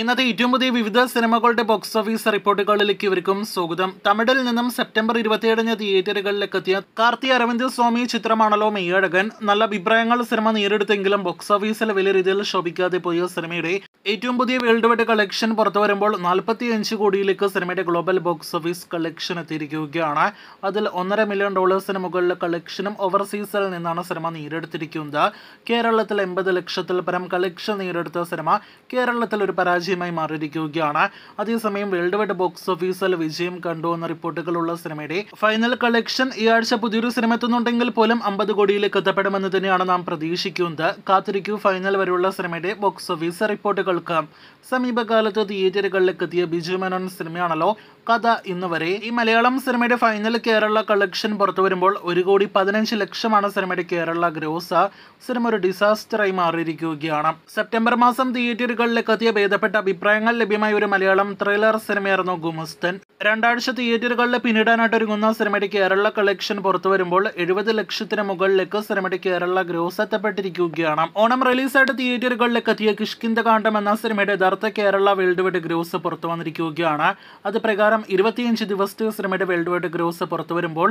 ഇന്നത്തെ ഏറ്റവും പുതിയ വിവിധ സിനിമകളുടെ ബോക്സ് ഓഫീസ് റിപ്പോർട്ടുകളിലേക്ക് ഇവർക്കും സ്വാഗതം തമിഴിൽ നിന്നും സെപ്റ്റംബർ ഇരുപത്തിയേഴിന് തിയേറ്ററുകളിലേക്ക് എത്തിയ കാർത്തി അരവിന്ദ് സ്വാമി ചിത്രമാണല്ലോ മെയ്യഴകൻ നല്ല അഭിപ്രായങ്ങൾ സിനിമ നേരിടുത്തെങ്കിലും ബോക്സ് ഓഫീസിൽ വലിയ രീതിയിൽ ശോഭിക്കാതെ പോയ സിനിമയുടെ ഏറ്റവും പുതിയ വേൾഡ് വൈഡ് കളക്ഷൻ പുറത്തു വരുമ്പോൾ നാൽപ്പത്തി അഞ്ച് കോടിയിലേക്ക് സിനിമയുടെ ഗ്ലോബൽ ബോക്സ് ഓഫീസ് കളക്ഷൻ എത്തിയിരിക്കുകയാണ് അതിൽ ഒന്നര മില്യൺ ഡോളേഴ്സിന് മുകളിലെ കളക്ഷനും ഓവർസീസിൽ നിന്നാണ് സിനിമ നേടിയെടുത്തിരിക്കുന്നത് കേരളത്തിൽ എൺപത് ലക്ഷത്തിൽ പരം കളക്ഷൻ നേരിടുത്ത സിനിമ കേരളത്തിൽ ഒരു പരാജയമായി മാറിയിരിക്കുകയാണ് അതേസമയം വേൾഡ് വൈഡ് ബോക്സ് ഓഫീസിൽ വിജയം കണ്ടു എന്ന റിപ്പോർട്ടുകളുള്ള സിനിമയുടെ ഫൈനൽ കളക്ഷൻ ഈ ആഴ്ച പുതിയൊരു സിനിമ എത്തുന്നുണ്ടെങ്കിൽ പോലും അമ്പത് കോടിയിലേക്ക് എത്തപ്പെടുമെന്ന് തന്നെയാണ് നാം പ്രതീക്ഷിക്കുന്നത് കാത്തിരിക്കൂ ഫൈനൽ വരെയുള്ള സിനിമയുടെ ബോക്സ് ഓഫീസ് റിപ്പോർട്ടുകൾ തിയേറ്ററുകൾക്ക് സമീപകാലത്ത് തിയേറ്ററുകളിലേക്ക് എത്തിയ ബിജു മേനോൻ സിനിമയാണല്ലോ കഥ ഇന്ന് വരെ ഈ മലയാളം സിനിമയുടെ ഫൈനൽ കേരള കളക്ഷൻ പുറത്തു വരുമ്പോൾ ഒരു കോടി പതിനഞ്ച് ലക്ഷമാണ് സിനിമയുടെ കേരള ഗ്രോസ് സിനിമ ഒരു ഡിസാസ്റ്ററായി മാറിയിരിക്കുകയാണ് സെപ്റ്റംബർ മാസം തിയേറ്ററുകളിലേക്ക് എത്തിയ ഭേദപ്പെട്ട അഭിപ്രായങ്ങൾ ലഭ്യമായ ഒരു മലയാളം ട്രെയിലർ സിനിമയായിരുന്നു ഗുമസ്തൻ രണ്ടാഴ്ച തിയേറ്ററുകളിൽ പിന്നിടാനായിട്ട് ഒരുങ്ങുന്ന സിനിമയുടെ കേരള കളക്ഷൻ പുറത്തു വരുമ്പോൾ എഴുപത് ലക്ഷത്തിന് മുകളിലേക്ക് സിനിമയുടെ കേരള ഗ്രോസ് എത്തപ്പെട്ടിരിക്കുകയാണ് ഓണം റിലീസായിട്ട് തിയേറ്ററുകളിലേക്ക് എത്തിയ കിഷ്കിന്ദ കാണ്ഡം എന്ന സിനിമയുടെ യഥാർത്ഥ കേരള വേൾഡ് വൈഡ് ഗ്രോസ് പുറത്തു വന്നിരിക്കുകയാണ് അത് പ്രകാരം ഇരുപത്തിയഞ്ച് ദിവസത്തെ സിനിമയുടെ വേൾഡ് വൈഡ് ഗ്രോസ് പുറത്തു വരുമ്പോൾ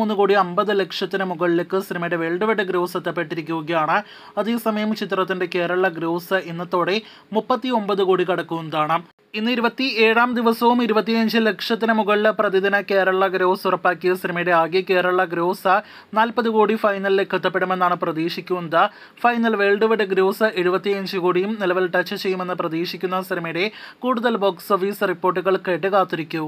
മൂന്ന് കോടി അമ്പത് ലക്ഷത്തിന് മുകളിലേക്ക് സിനിമയുടെ വേൾഡ് വൈഡ് ഗ്രോസ് എത്തപ്പെട്ടിരിക്കുകയാണ് അതേസമയം ചിത്രത്തിന്റെ കേരള ഗ്രോസ് ഇന്നത്തോടെ മുപ്പത്തി ഒമ്പത് കോടി കടക്കുന്നതാണ് ഇന്ന് ഇരുപത്തി ഏഴാം ദിവസവും ഇരുപത്തിയഞ്ച് ലക്ഷത്തിന് മുകളിൽ പ്രതിദിന കേരള ഗ്രോസ് ഉറപ്പാക്കിയ സിനിമയുടെ ആകെ കേരള ഗ്രോസ് നാൽപ്പത് കോടി ഫൈനലിലേക്ക് എത്തപ്പെടുമെന്നാണ് പ്രതീക്ഷിക്കുന്നത് ഫൈനൽ വേൾഡ് വൈഡ് ഗ്രോസ് എഴുപത്തിയഞ്ച് കോടിയും നിലവിൽ ടച്ച് ചെയ്യുമെന്ന് പ്രതീക്ഷിക്കുന്ന സിനിമയുടെ കൂടുതൽ ബോക്സ് ഓഫീസ് റിപ്പോർട്ടുകൾ കേട്ട് കാത്തിരിക്കൂ